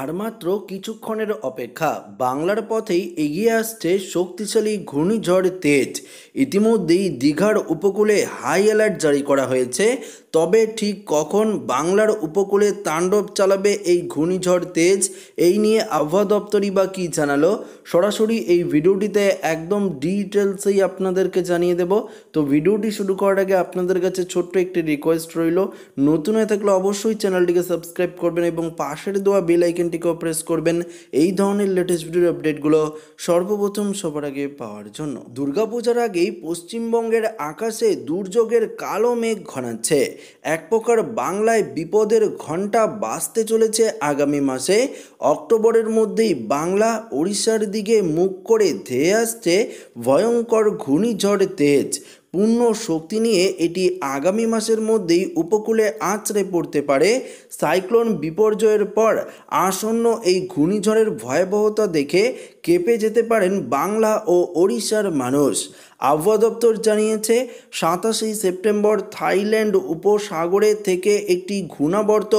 আর মাত্র কিছুক্ষণের অপেক্ষা বাংলার পথেই এগিয়ে আসছে শক্তিশালী ঘূর্ণিঝড় তেজ ইতিমধ্যেই দীঘার উপকূলে হাই অ্যালার্ট জারি করা হয়েছে তবে ঠিক কখন বাংলার উপকূলে তাণ্ডব চালাবে এই ঘূর্ণিঝড় তেজ এই নিয়ে আবহাওয়া দপ্তরই বা কী জানালো সরাসরি এই ভিডিওটিতে একদম ডিটেলসেই আপনাদেরকে জানিয়ে দেব তো ভিডিওটি শুরু করার আগে আপনাদের কাছে ছোট্ট একটি রিকোয়েস্ট রইল নতুন হয়ে থাকলে অবশ্যই চ্যানেলটিকে সাবস্ক্রাইব করবেন এবং পাশের দেওয়া বেলাইকে আইকনটিকেও প্রেস করবেন এই ধরনের লেটেস্ট ভিডিওর আপডেটগুলো সর্বপ্রথম সবার আগে পাওয়ার জন্য দুর্গাপূজার আগেই পশ্চিমবঙ্গের আকাশে দুর্যোগের কালো মেঘ ঘনাচ্ছে এক প্রকার বাংলায় বিপদের ঘণ্টা বাঁচতে চলেছে আগামী মাসে অক্টোবরের মধ্যেই বাংলা ওড়িশার দিকে মুখ করে ধেয়ে আসছে ভয়ঙ্কর ঘূর্ণিঝড় তেজ পূর্ণ শক্তি নিয়ে এটি আগামী মাসের মধ্যেই উপকূলে আঁচড়ে পড়তে পারে সাইক্লোন বিপর্যয়ের পর আসন্ন এই ঘূর্ণিঝড়ের ভয়াবহতা দেখে কেঁপে যেতে পারেন বাংলা ও ওড়িশার মানুষ আবহাওয়া দপ্তর জানিয়েছে সাতাশেই সেপ্টেম্বর থাইল্যান্ড উপসাগরে থেকে একটি ঘূর্ণাবর্ত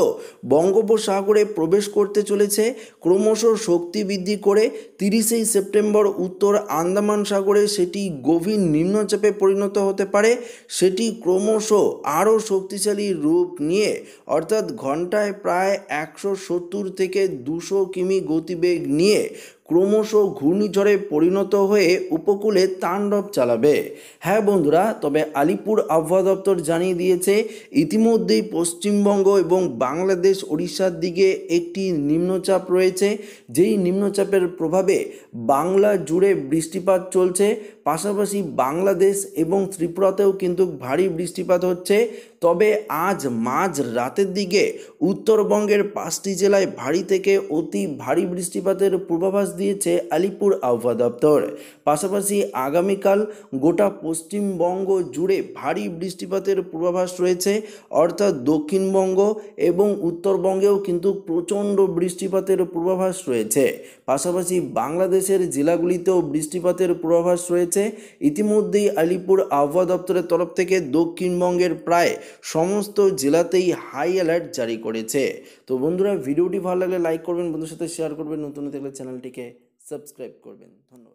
বঙ্গোপসাগরে প্রবেশ করতে চলেছে ক্রমশ শক্তি বৃদ্ধি করে তিরিশেই সেপ্টেম্বর উত্তর আন্দামান সাগরে সেটি গভীর নিম্নচাপে পরিণত হতে পারে সেটি ক্রমশ আরও শক্তিশালী রূপ নিয়ে অর্থাৎ ঘন্টায় প্রায় একশো সত্তর থেকে দুশো কিমি গতিবেগ নিয়ে ক্রমশ ঘূর্ণিঝড়ে পরিণত হয়ে উপকূলে তাণ্ডব চালাবে হ্যাঁ বন্ধুরা তবে আলিপুর আবহাওয়া দপ্তর জানিয়ে দিয়েছে ইতিমধ্যেই পশ্চিমবঙ্গ এবং বাংলাদেশ ওড়িশার দিকে একটি নিম্নচাপ রয়েছে যেই নিম্নচাপের প্রভাবে বাংলা জুড়ে বৃষ্টিপাত চলছে পাশাপাশি বাংলাদেশ এবং ত্রিপুরাতেও কিন্তু ভারী বৃষ্টিপাত হচ্ছে তবে আজ মাঝ রাতের দিকে উত্তরবঙ্গের পাঁচটি জেলায় ভারী থেকে অতি ভারী বৃষ্টিপাতের পূর্বাভাস দিয়েছে আলিপুর আবহাওয়া দপ্তর পাশাপাশি আগামীকাল গোটা পশ্চিমবঙ্গ জুড়ে ভারী বৃষ্টিপাতের পূর্বাভাস রয়েছে অর্থাৎ দক্ষিণবঙ্গ এবং উত্তরবঙ্গেও কিন্তু প্রচণ্ড বৃষ্টিপাতের পূর্বাভাস রয়েছে পাশাপাশি বাংলাদেশের জেলাগুলিতেও বৃষ্টিপাতের পূর্বাভাস রয়েছে হয়েছে ইতিমধ্যেই আলিপুর আবহাওয়া দপ্তরের তরফ থেকে দক্ষিণবঙ্গের প্রায় সমস্ত জেলাতেই হাই অ্যালার্ট জারি করেছে তো বন্ধুরা ভিডিওটি ভালো লাগলে লাইক করবেন বন্ধুর সাথে শেয়ার করবেন নতুন নতুন চ্যানেলটিকে সাবস্ক্রাইব করবেন ধন্যবাদ